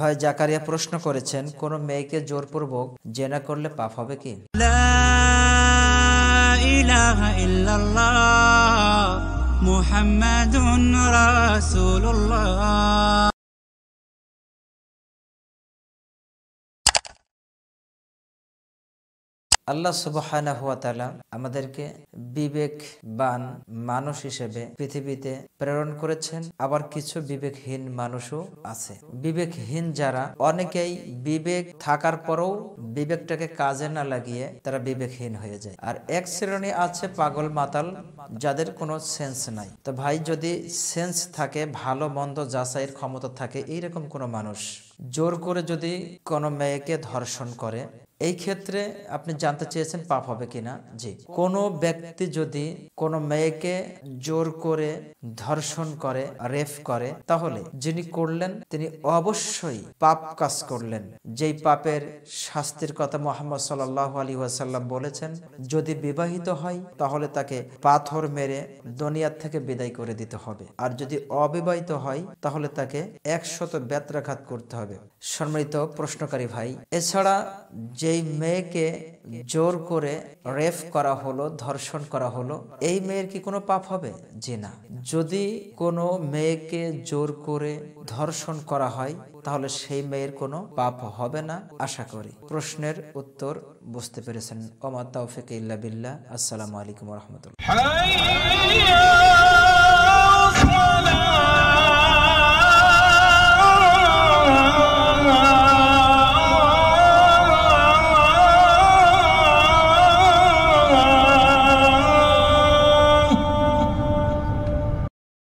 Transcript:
ভাই জাকারিয়া প্রশ্ন করেছেন কোন মেয়েকে জোরপূর্বক জেনা করলে পাপ হবে কি মুহাম্মাদুন আল্লাহ সুবাহানা হুয়া তালা আমাদেরকে বিবেকবান মানুষ হিসেবে পৃথিবীতে প্রেরণ করেছেন আবার কিছু বিবেকহীন মানুষও আছে বিবেকহীন যারা অনেকেই বিবেক থাকার পরও বিবেকটাকে কাজে না লাগিয়ে তারা বিবেকহীন হয়ে যায় আর এক শ্রেণী আছে পাগল মাতাল যাদের কোনো সেন্স নাই তো ভাই যদি সেন্স থাকে ভালো মন্দ যাচাইয়ের ক্ষমতা থাকে এইরকম কোনো মানুষ জোর করে যদি কোনো মেয়েকে ধর্ষণ করে এই ক্ষেত্রে আপনি জানতে চেয়েছেন পাপ হবে কিনা জি কোনো ব্যক্তি যদি কোনো মেয়েকে জোর করে ধর্ষণ করে রেফ করে তাহলে যিনি করলেন তিনি অবশ্যই পাপ কাজ করলেন যেই পাপের শাস্তির কথা মোহাম্মদ সাল আলী ওয়াসাল্লাম বলেছেন যদি বিবাহিত হয় তাহলে তাকে পাথর মেরে দুনিয়ার থেকে বিদায় করে দিতে হবে আর যদি অবিবাহিত হয় তাহলে তাকে একশত ব্যত্রাঘাত করতে হবে সম্মিলিত প্রশ্নকারী ভাই এছাড়া যে যেই মেয়েকে জোর করে রেফ করা হলো ধর্ষণ করা হলো এই মেয়ের কি কোনো পাপ হবে জি না যদি কোনো মেয়েকে জোর করে ধর্ষণ করা হয় তাহলে সেই মেয়ের কোনো পাপ হবে না আশা করি প্রশ্নের উত্তর বুঝতে পেরেছেন ওমা তৌফিক ইল্লা বিল্লাহ আসসালামু আলাইকুম রহমতুল্লাহ